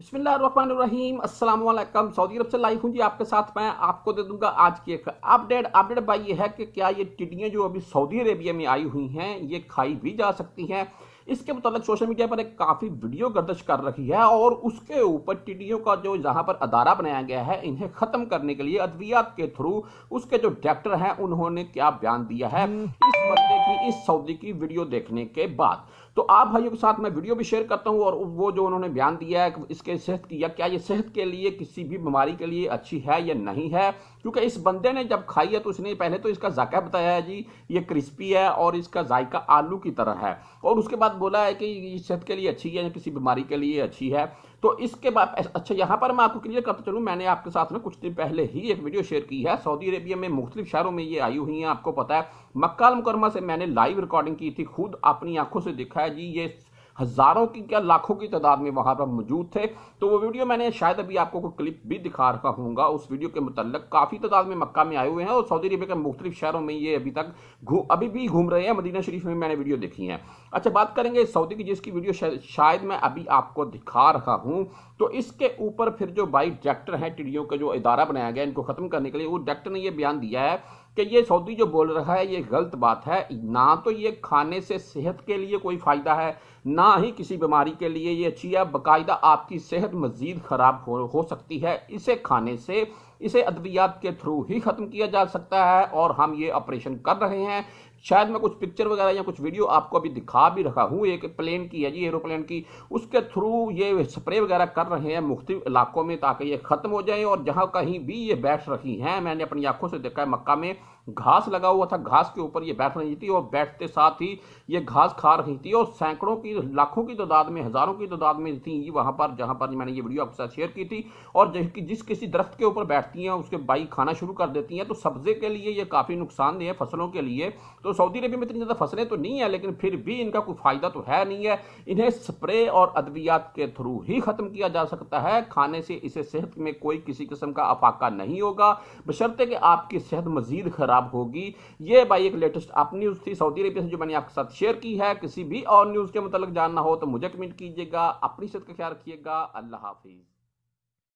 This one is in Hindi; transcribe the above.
बिस्मिल्लाम असल सऊदी अरब से लाइव हूँ जी आपके साथ मैं आपको दे दूंगा आज की एक अपडेट अपडेट बाई ये है कि क्या ये टिड्डियाँ जो अभी सऊदी अरेबिया में आई हुई हैं ये खाई भी जा सकती हैं इसके मुताबिक सोशल मीडिया पर एक काफ़ी वीडियो गर्दश कर रखी है और उसके ऊपर टी का जो यहाँ पर अदारा बनाया गया है इन्हें ख़त्म करने के लिए अद्वियात के थ्रू उसके जो डायरेक्टर हैं उन्होंने क्या बयान दिया है हम्म। इस बंदे की इस सऊदी की वीडियो देखने के बाद तो आप भाइयों के साथ मैं वीडियो भी शेयर करता हूँ और वो जो उन्होंने बयान दिया है इसके सेहत की या क्या ये सेहत के लिए किसी भी बीमारी के लिए अच्छी है या नहीं है क्योंकि इस बंदे ने जब खाई है तो इसने पहले तो इसका जायका बताया है जी ये क्रिस्पी है और इसका जायका आलू की तरह है और उसके बाद बोला है कि सेहत के लिए अच्छी है या किसी बीमारी के लिए अच्छी है तो इसके बाद अच्छा यहाँ पर मैं आपको क्लियर करता चलूँ मैंने आपके साथ में कुछ दिन पहले ही एक वीडियो शेयर की है सऊदी अरेबिया में मुख्तु शहरों में ये आई हुई हैं आपको पता है मक्का मुकरमा से मैंने लाइव रिकॉर्डिंग की थी खुद अपनी आंखों से देखा है जी ये हज़ारों की क्या लाखों की तादाद में वहां पर मौजूद थे तो वो वीडियो मैंने शायद अभी आपको कोई क्लिप भी दिखा रखा हूँ उस वीडियो के मुतालिक काफ़ी तादाद में मक्का में आए हुए हैं और सऊदी अरबिया के मुख्तलिफ शहरों में ये अभी तक अभी भी घूम रहे हैं मदीना शरीफ में मैंने वीडियो देखी है अच्छा बात करेंगे सऊदी की जिसकी वीडियो शायद मैं अभी आपको दिखा रहा हूँ तो इसके ऊपर फिर जो बाई डायरेक्टर हैं टिडियों का जो इदारा बनाया गया इनको ख़त्म करने के लिए वो डायरेक्टर ने यह बयान दिया है कि ये सऊदी जो बोल रहा है ये गलत बात है ना तो ये खाने से सेहत के लिए कोई फ़ायदा है ना ही किसी बीमारी के लिए ये अच्छी है बाकायदा आपकी सेहत मज़ीद ख़राब हो, हो सकती है इसे खाने से इसे अद्वियात के थ्रू ही ख़त्म किया जा सकता है और हम ये ऑपरेशन कर रहे हैं शायद मैं कुछ पिक्चर वगैरह या कुछ वीडियो आपको अभी दिखा भी रखा हूँ एक प्लेन की है जी एरोप्लेन की उसके थ्रू ये स्प्रे वगैरह कर रहे हैं मुख्त इलाकों में ताकि ये ख़त्म हो जाए और जहाँ कहीं भी ये बैठ रही हैं मैंने अपनी आंखों से देखा है मक्का में घास लगा हुआ था घास के ऊपर ये बैठ रही थी और बैठते साथ ही ये घास खा रही थी और सैकड़ों की लाखों की तादाद में हज़ारों की तादाद में थी वहां पर जहां पर मैंने ये वीडियो आपके साथ शेयर की थी और जिसकी जिस किसी दरख्त के ऊपर बैठती हैं उसके बाई खाना शुरू कर देती हैं तो सब्जे के लिए ये काफ़ी नुकसानदेह है फसलों के लिए तो तो सऊदी अरबिया में इतनी ज़्यादा फसलें तो नहीं है लेकिन फिर भी इनका कोई फ़ायदा तो है नहीं है इन्हें स्प्रे और अद्वियात के थ्रू ही ख़त्म किया जा सकता है खाने से इसे सेहत में कोई किसी किस्म का अफाका नहीं होगा बशर्ते कि आपकी सेहत मज़ीद ख़राब होगी ये भाई एक लेटेस्ट आप न्यूज़ थी सऊदी अरबिया से जो मैंने आपके साथ शेयर की है किसी भी और न्यूज़ के मतलब जानना हो तो मुझे कमेंट कीजिएगा अपनी सेहत का ख्याल रखिएगा अल्लाह हाफिज़